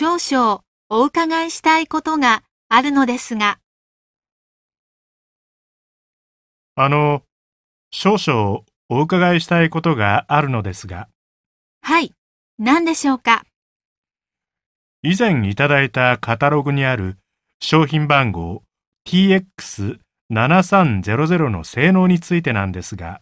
少々お伺いしたいことがあるのですが。あの、少々お伺いしたいことがあるのですが。はい、何でしょうか。以前いただいたカタログにある商品番号 TX7300 の性能についてなんですが。